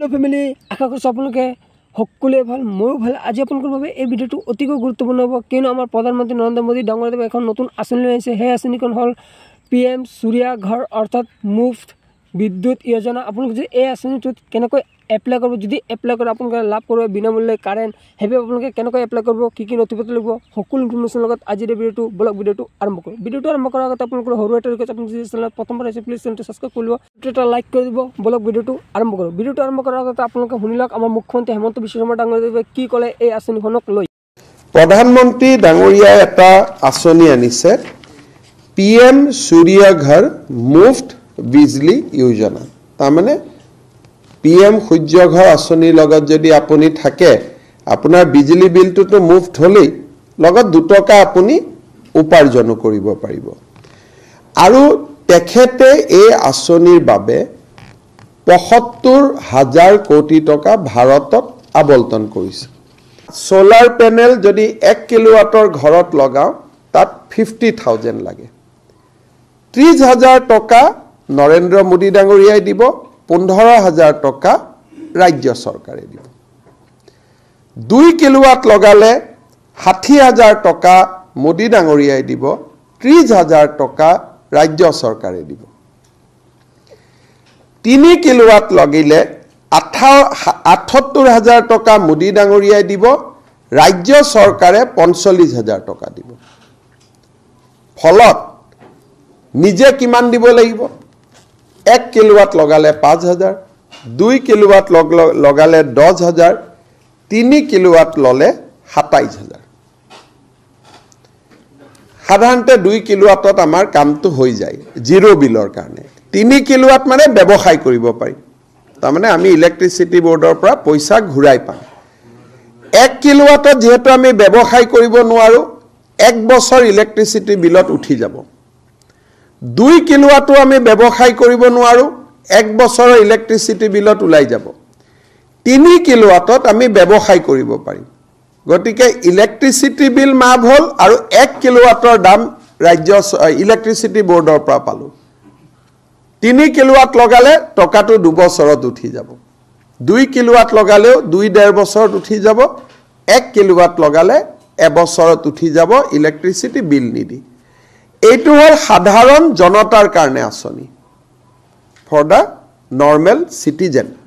hello' family আশা কৰিছোঁ আপোনালোকে সকলোৱে ভাল ময়ো ভাল আজি আপোনালোকৰ বাবে এই ভিডিঅ'টো অতিকৈ গুৰুত্বপূৰ্ণ হ'ব কিয়নো আমাৰ প্ৰধানমন্ত্ৰী নৰেন্দ্ৰ মোদী ডাঙৰদেৱে এখন নতুন আঁচনি লৈ আহিছে সেই আঁচনিখন হ'ল পি এম সূৰ্য ঘৰ অৰ্থাৎ মুফ্ট বিদ্যুৎ য়োজনা আপোনালোকে যদি এই আঁচনিটোত কেনেকৈ এপ্লাই কৰিব যদি এপ্লাই কৰে আপোনালোকে লাভ কৰিব বিনামূল্যে কাৰেণ্ট সেইবাবে আপোনালোকে কেনেকৈ এপ্লাই কৰিব কি কি নথিপত্ৰ লাগিব সকলো ইনফৰমেশ্যনৰ লগত আজিৰ ভিডিঅ'টো ব্লগ ভিডিঅ'টো আৰম্ভ কৰোঁ ভিডিঅ'টো আৰম্ভ কৰাৰ আগতে আপোনালোকৰ সৰু এটা ৰিকুৱেষ্ট আপুনি যদি চেনেলত প্ৰথমবাৰ আহিছে প্লিজ চেনেলটো ছাবস্ক্ৰাইব কৰিব ভিডিঅ'টো এটা লাইক কৰি দিব ব্লগ ভিডিঅ'টো আৰম্ভ কৰিব ভিডিঅ'টো আৰম্ভ কৰাৰ আগতে আপোনালোকে শুনি লওক আমাৰ মুখ্যমন্ত্ৰী হেমন্ত বিশ্ব শৰ্মা ডাঙৰীয়াদেৱে কি ক'লে এই আঁচনিখনক লৈ প্ৰধানমন্ত্ৰী ডাঙৰীয়াই এটা আঁচনি আনিছে পি এম সূৰ্য ঘৰ মুফ্ট বিজুলী য়োজনা তাৰমানে পি এম সূৰ্য ঘৰ আঁচনিৰ লগত যদি আপুনি থাকে আপোনাৰ বিজুলী বিলটোতো মুফট হ'লেই লগত দুটকা আপুনি উপাৰ্জনো কৰিব পাৰিব আৰু তেখেতে এই আঁচনিৰ বাবে পয়সত্তৰ হাজাৰ কোটি টকা ভাৰতত আৱণ্টন কৰিছে চ'লাৰ পেনেল যদি এক কিলোৱাটৰ ঘৰত লগাওঁ তাত ফিফটি থাউজেণ্ড লাগে ত্ৰিছ হাজাৰ টকা নৰেন্দ্ৰ মোদী ডাঙৰীয়াই দিব পোন্ধৰ হাজাৰ টকা ৰাজ্য চৰকাৰে দিব দুই কিলোৱাত লগালে ষাঠি হাজাৰ টকা মোদী ডাঙৰীয়াই দিব ত্ৰিছ হাজাৰ টকা ৰাজ্য চৰকাৰে দিব তিনি কিলোৱাত লগিলে আঠ আঠসত্তৰ হাজাৰ টকা মোদী ডাঙৰীয়াই দিব ৰাজ্য চৰকাৰে পঞ্চল্লিছ হাজাৰ টকা দিব ফলত নিজে কিমান দিব লাগিব এক কিলোৱাট লগালে পাঁচ হাজাৰ দুই কিলোৱাট লগালে দহ হাজাৰ তিনি কিলোৱাট ল'লে সাতাইছ হাজাৰ সাধাৰণতে দুই কিলোৱাটত আমাৰ কামটো হৈ যায় জিৰ' বিলৰ কাৰণে তিনি কিলোৱাট মানে ব্যৱসায় কৰিব পাৰি তাৰমানে আমি ইলেক্ট্ৰিচিটি বৰ্ডৰ পৰা পইচা ঘূৰাই পাম এক কিলোৱাটত যিহেতু আমি ব্যৱসায় কৰিব নোৱাৰোঁ এক বছৰ ইলেক্ট্ৰিচিটি বিলত উঠি যাব দুই কিলোৱাটো আমি ব্যৱসায় কৰিব নোৱাৰোঁ এক বছৰৰ ইলেক্ট্ৰিচিটি বিলত ওলাই যাব তিনি কিলোৱাটত আমি ব্যৱসায় কৰিব পাৰিম গতিকে ইলেক্ট্ৰিচিটি বিল মাফ হ'ল আৰু এক কিলোৱাটৰ দাম ৰাজ্য ইলেক্ট্ৰিচিটি ব'ৰ্ডৰ পৰা পালোঁ তিনি কিলোৱাট লগালে টকাটো দুবছৰত উঠি যাব দুই কিলোৱাট লগালেও দুই ডেৰ বছৰত উঠি যাব এক কিলোৱাট লগালে এবছৰত উঠি যাব ইলেক্ট্ৰিচিটি বিল নিদি এইটো হ'ল সাধাৰণ জনতাৰ কাৰণে আঁচনি ফৰ দ্য নৰ্মেল চিটিজেন